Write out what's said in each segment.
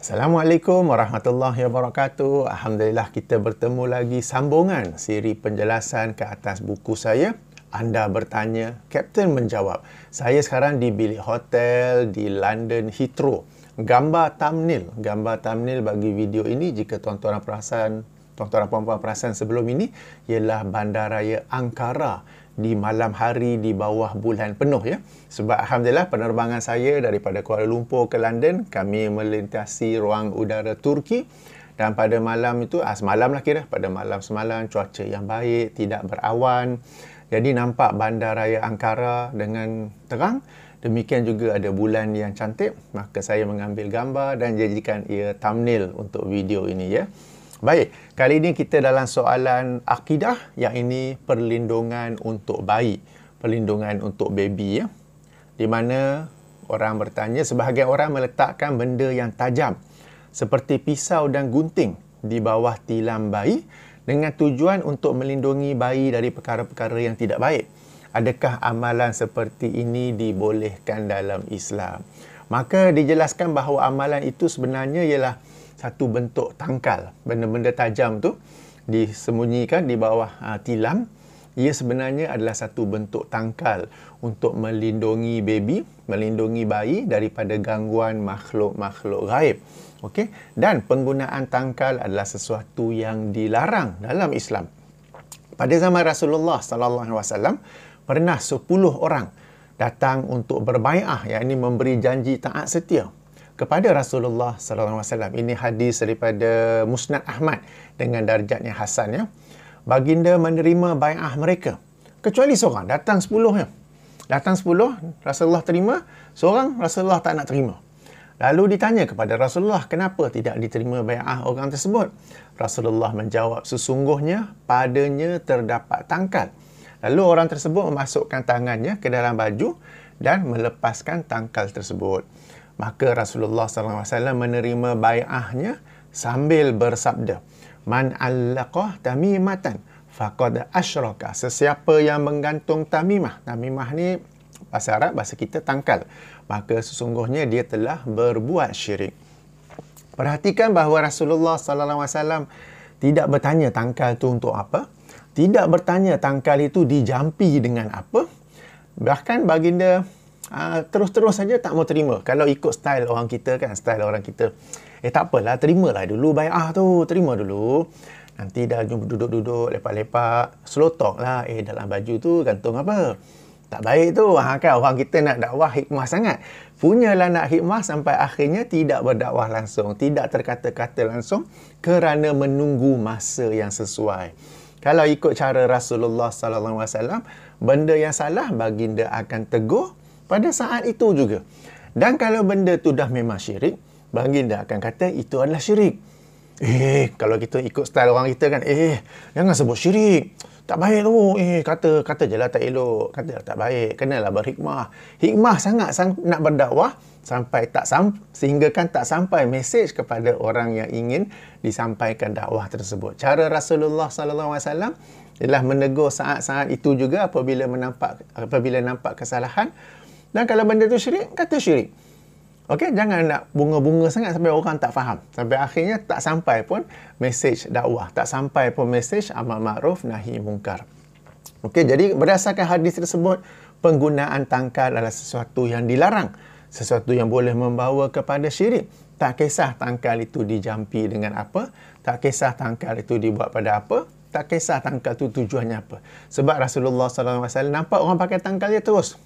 Assalamualaikum warahmatullahi wabarakatuh. Alhamdulillah kita bertemu lagi sambungan siri penjelasan ke atas buku saya. Anda bertanya, Kapten menjawab. Saya sekarang di bilik hotel di London Heathrow. Gambar thumbnail, gambar thumbnail bagi video ini jika tuan-tuan perasan, tuan-tuan puan-puan perasan sebelum ini ialah bandaraya Ankara di malam hari di bawah bulan penuh ya. Sebab alhamdulillah penerbangan saya daripada Kuala Lumpur ke London kami melintasi ruang udara Turki dan pada malam itu ah, semalam lah kira pada malam semalam cuaca yang baik tidak berawan. Jadi nampak bandaraya Ankara dengan terang. Demikian juga ada bulan yang cantik. Maka saya mengambil gambar dan jadikan ia thumbnail untuk video ini ya. Baik, kali ini kita dalam soalan akidah yang ini perlindungan untuk bayi, perlindungan untuk baby ya. Di mana orang bertanya sebahagian orang meletakkan benda yang tajam seperti pisau dan gunting di bawah tilam bayi dengan tujuan untuk melindungi bayi dari perkara-perkara yang tidak baik. Adakah amalan seperti ini dibolehkan dalam Islam? Maka dijelaskan bahawa amalan itu sebenarnya ialah satu bentuk tangkal benda-benda tajam tu disembunyikan di bawah uh, tilam ia sebenarnya adalah satu bentuk tangkal untuk melindungi baby, melindungi bayi daripada gangguan makhluk-makhluk gaib. Okey, dan penggunaan tangkal adalah sesuatu yang dilarang dalam Islam. Pada zaman Rasulullah sallallahu alaihi wasallam pernah 10 orang datang untuk berbaiah, yakni memberi janji taat setia kepada Rasulullah sallallahu alaihi wasallam. Ini hadis daripada Musnad Ahmad dengan darjatnya hasan ya. Baginda menerima bai'ah mereka. Kecuali seorang datang 10 ya. Datang 10 Rasulullah terima, seorang Rasulullah tak nak terima. Lalu ditanya kepada Rasulullah kenapa tidak diterima bai'ah orang tersebut. Rasulullah menjawab sesungguhnya padanya terdapat tangkal. Lalu orang tersebut memasukkan tangannya ke dalam baju dan melepaskan tangkal tersebut. Maka Rasulullah Sallallahu Alaihi Wasallam menerima bai'ahnya sambil bersabda, Man allaqah tamimatan faqad asyraka. Sesiapa yang menggantung tamimah. Tamimah ni bahasa Arab, bahasa kita tangkal. Maka sesungguhnya dia telah berbuat syirik. Perhatikan bahawa Rasulullah Sallallahu Alaihi Wasallam tidak bertanya tangkal itu untuk apa. Tidak bertanya tangkal itu dijampi dengan apa. Bahkan baginda Ah, terus-terus saja tak mau terima. Kalau ikut style orang kita kan, style orang kita. Eh tak apalah, terimalah dulu bayar ah, tu, terima dulu. Nanti dah jumpa duduk-duduk, lepak-lepak, slow talk lah. Eh dalam baju tu gantung apa? Tak baik tu. Ha, kan orang kita nak dakwah hikmah sangat. Punyalah nak hikmah sampai akhirnya tidak berdakwah langsung. Tidak terkata-kata langsung kerana menunggu masa yang sesuai. Kalau ikut cara Rasulullah Sallallahu Alaihi Wasallam, benda yang salah baginda akan tegur pada saat itu juga. Dan kalau benda tu dah memang syirik, baginda akan kata itu adalah syirik. Eh, kalau kita ikut style orang kita kan, eh, jangan sebut syirik. Tak baik tu. Eh, kata, kata je lah tak elok. Kata lah tak baik. Kenalah berhikmah. Hikmah sangat sang- nak berdakwah sampai tak sam sehingga kan tak sampai mesej kepada orang yang ingin disampaikan dakwah tersebut. Cara Rasulullah sallallahu alaihi wasallam ialah menegur saat-saat itu juga apabila menampak apabila nampak kesalahan dan kalau benda tu syirik, kata syirik. Okey, jangan nak bunga-bunga sangat sampai orang tak faham. Sampai akhirnya tak sampai pun mesej dakwah. Tak sampai pun mesej amal ma'ruf nahi mungkar. Okey, jadi berdasarkan hadis tersebut, penggunaan tangkal adalah sesuatu yang dilarang. Sesuatu yang boleh membawa kepada syirik. Tak kisah tangkal itu dijampi dengan apa. Tak kisah tangkal itu dibuat pada apa. Tak kisah tangkal itu tujuannya apa. Sebab Rasulullah SAW nampak orang pakai tangkal dia terus.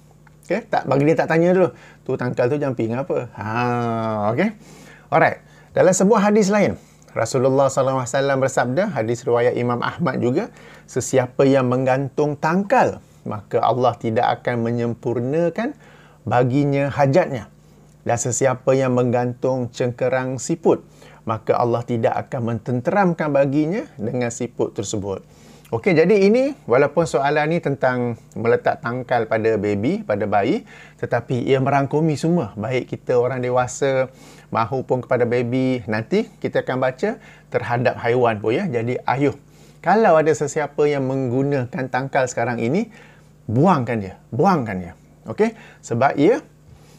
Okay? Tak bagi dia tak tanya dulu. Tu tangkal tu ping apa? Ha, okay? Alright. Dalam sebuah hadis lain, Rasulullah SAW bersabda, hadis riwayat Imam Ahmad juga, sesiapa yang menggantung tangkal, maka Allah tidak akan menyempurnakan baginya hajatnya. Dan sesiapa yang menggantung cengkerang siput, maka Allah tidak akan mententeramkan baginya dengan siput tersebut. Okey, jadi ini walaupun soalan ini tentang meletak tangkal pada baby, pada bayi, tetapi ia merangkumi semua, baik kita orang dewasa mahupun kepada baby. Nanti kita akan baca terhadap haiwan pun ya. Jadi ayuh, kalau ada sesiapa yang menggunakan tangkal sekarang ini, buangkan dia, buangkan dia. Okey, sebab ia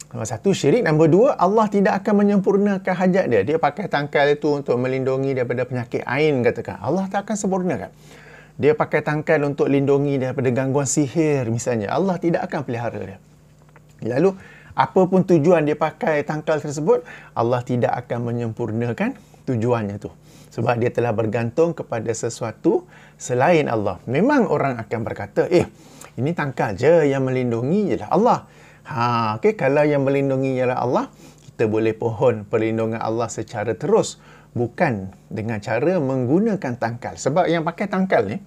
Nombor uh, satu syirik. Nombor dua, Allah tidak akan menyempurnakan hajat dia. Dia pakai tangkal itu untuk melindungi daripada penyakit ain katakan. Allah tak akan sempurnakan dia pakai tangkal untuk lindungi daripada gangguan sihir misalnya Allah tidak akan pelihara dia lalu apa pun tujuan dia pakai tangkal tersebut Allah tidak akan menyempurnakan tujuannya tu sebab dia telah bergantung kepada sesuatu selain Allah memang orang akan berkata eh ini tangkal je yang melindungi ialah Allah ha okey kalau yang melindungi ialah Allah kita boleh pohon perlindungan Allah secara terus bukan dengan cara menggunakan tangkal sebab yang pakai tangkal ni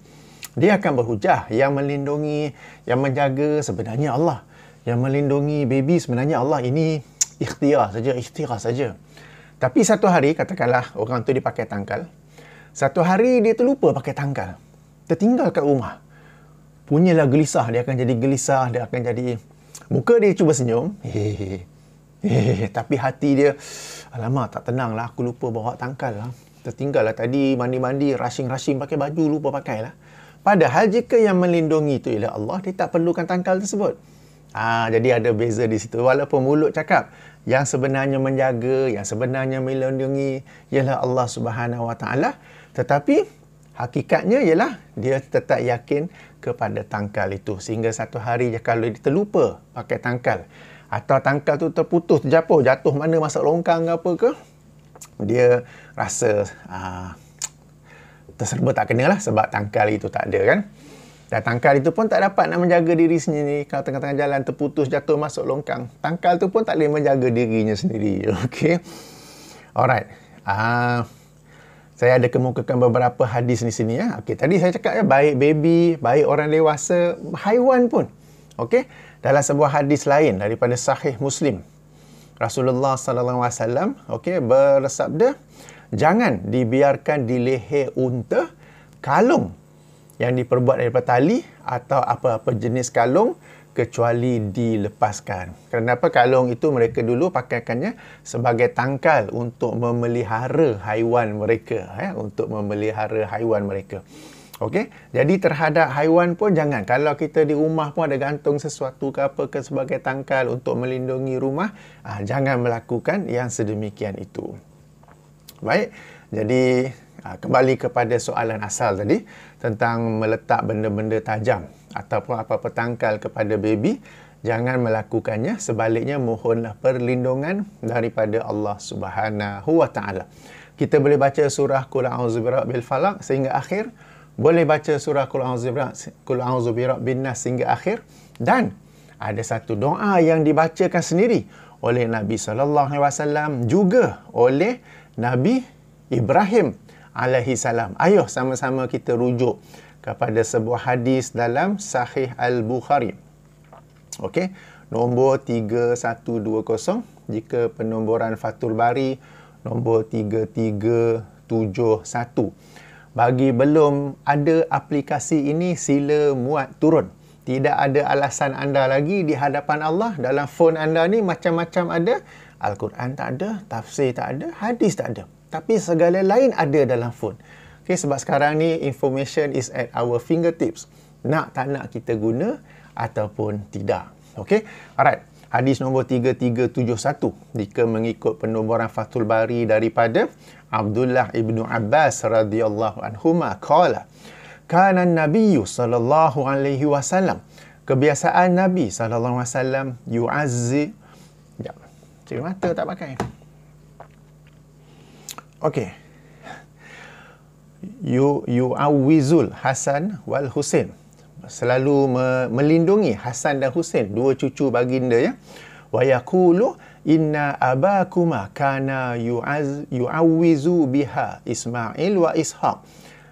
dia akan berhujah yang melindungi yang menjaga sebenarnya Allah yang melindungi baby sebenarnya Allah ini ikhtiar saja ikhtiar saja tapi satu hari katakanlah orang tu pakai tangkal satu hari dia terlupa pakai tangkal tertinggal kat rumah punyalah gelisah dia akan jadi gelisah dia akan jadi muka dia cuba senyum hehehe Eh, tapi hati dia, alamak tak tenang lah. Aku lupa bawa tangkal lah. Tertinggal lah tadi mandi-mandi, rasing-rasing pakai baju, lupa pakai lah. Padahal jika yang melindungi itu ialah Allah, dia tak perlukan tangkal tersebut. ha, jadi ada beza di situ. Walaupun mulut cakap, yang sebenarnya menjaga, yang sebenarnya melindungi ialah Allah Subhanahu Wa Taala. Tetapi hakikatnya ialah dia tetap yakin kepada tangkal itu sehingga satu hari dia kalau dia terlupa pakai tangkal atau tangkal tu terputus, terjatuh, jatuh mana masuk longkang ke apa ke, dia rasa aa, ah, terserba tak kena lah sebab tangkal itu tak ada kan. Dan tangkal itu pun tak dapat nak menjaga diri sendiri kalau tengah-tengah jalan terputus, jatuh, masuk longkang. Tangkal tu pun tak boleh menjaga dirinya sendiri. Okay. Alright. Aa, ah, saya ada kemukakan beberapa hadis di sini. Ya. Okay, tadi saya cakap ya, baik baby, baik orang dewasa, haiwan pun. Okey, dalam sebuah hadis lain daripada Sahih Muslim, Rasulullah Sallallahu Alaihi Wasallam, okey, bersabda, jangan dibiarkan di leher unta kalung yang diperbuat daripada tali atau apa-apa jenis kalung kecuali dilepaskan. Kenapa kalung itu mereka dulu pakaikannya sebagai tangkal untuk memelihara haiwan mereka, eh, untuk memelihara haiwan mereka. Okey, jadi terhadap haiwan pun jangan. Kalau kita di rumah pun ada gantung sesuatu ke apa ke sebagai tangkal untuk melindungi rumah, ah, jangan melakukan yang sedemikian itu. Baik, jadi ah, kembali kepada soalan asal tadi tentang meletak benda-benda tajam ataupun apa-apa tangkal kepada baby, jangan melakukannya. Sebaliknya mohonlah perlindungan daripada Allah Subhanahu Wa Taala. Kita boleh baca surah Qul A'udzu bil Falaq sehingga akhir boleh baca surah Qul A'udzu birabbin nas sehingga akhir dan ada satu doa yang dibacakan sendiri oleh Nabi sallallahu alaihi wasallam juga oleh Nabi Ibrahim alaihi salam. Ayuh sama-sama kita rujuk kepada sebuah hadis dalam Sahih Al-Bukhari. Okey, nombor 3120 jika penomboran Fatul Bari nombor 3371. Bagi belum ada aplikasi ini, sila muat turun. Tidak ada alasan anda lagi di hadapan Allah dalam phone anda ni macam-macam ada. Al-Quran tak ada, tafsir tak ada, hadis tak ada. Tapi segala lain ada dalam phone. Okay, sebab sekarang ni information is at our fingertips. Nak tak nak kita guna ataupun tidak. Okay, alright hadis nombor 3371 jika mengikut penomboran Fathul Bari daripada Abdullah ibnu Abbas radhiyallahu anhu qala kana nabiyyu sallallahu alaihi wasallam kebiasaan nabi sallallahu alaihi wasallam yu'azzi jap cuci mata tak pakai okey yu yu'awizul hasan wal husain selalu me- melindungi Hasan dan Husain dua cucu baginda ya wa yaqulu inna abakuma kana yu'az yu'awizu biha Ismail wa Ishaq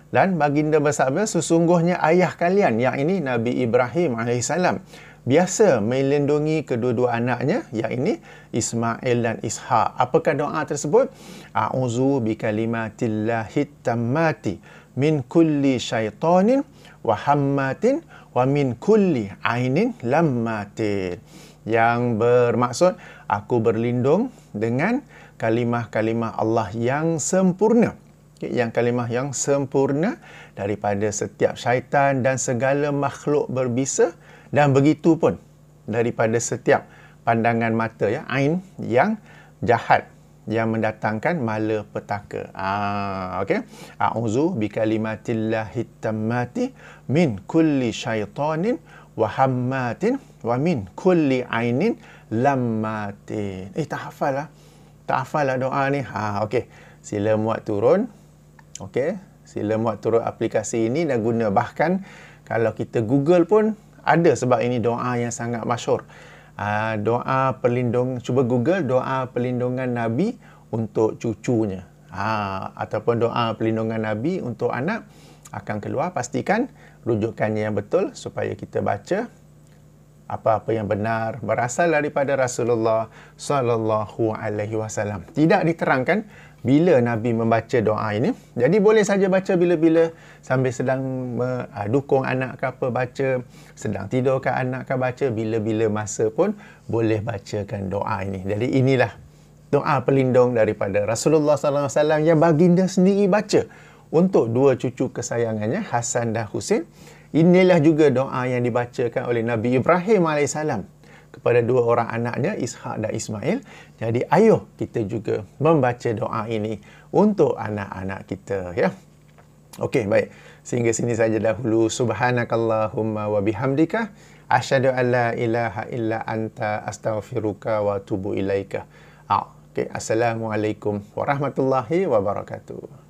dan baginda bersabda sesungguhnya ayah kalian yang ini Nabi Ibrahim alaihissalam biasa melindungi kedua-dua anaknya yang ini Ismail dan Ishaq apakah doa tersebut a'uzu bikalimatillahit tammati min kulli syaitanin wa hammatin wa min kulli ainin lammatin. Yang bermaksud aku berlindung dengan kalimah-kalimah Allah yang sempurna. Okay, yang kalimah yang sempurna daripada setiap syaitan dan segala makhluk berbisa dan begitu pun daripada setiap pandangan mata ya ain yang jahat yang mendatangkan malapetaka. petaka. Ah, okey. A'uzu bi kalimatillahittammati min kulli syaitanin wa hammatin wa min kulli ainin lammatin. Eh, tak hafal lah. Tak hafal lah doa ni. Ha, ah, okey. Sila muat turun. Okey. Sila muat turun aplikasi ini dan guna. Bahkan kalau kita Google pun ada sebab ini doa yang sangat masyur uh, doa pelindung cuba google doa pelindungan nabi untuk cucunya ha, ataupun doa pelindungan nabi untuk anak akan keluar pastikan rujukannya yang betul supaya kita baca apa-apa yang benar berasal daripada Rasulullah sallallahu alaihi wasallam tidak diterangkan bila Nabi membaca doa ini. Jadi boleh saja baca bila-bila sambil sedang uh, dukung anak ke apa baca, sedang tidurkan anak ke baca, bila-bila masa pun boleh bacakan doa ini. Jadi inilah doa pelindung daripada Rasulullah SAW yang baginda sendiri baca untuk dua cucu kesayangannya Hasan dan Husin. Inilah juga doa yang dibacakan oleh Nabi Ibrahim AS kepada dua orang anaknya Ishak dan Ismail. Jadi ayo kita juga membaca doa ini untuk anak-anak kita ya. Okey baik. Sehingga sini saja dahulu. Subhanakallahumma wa bihamdika asyhadu alla ilaha illa anta astaghfiruka wa atubu ilaika. Ah. Okay. Assalamualaikum warahmatullahi wabarakatuh.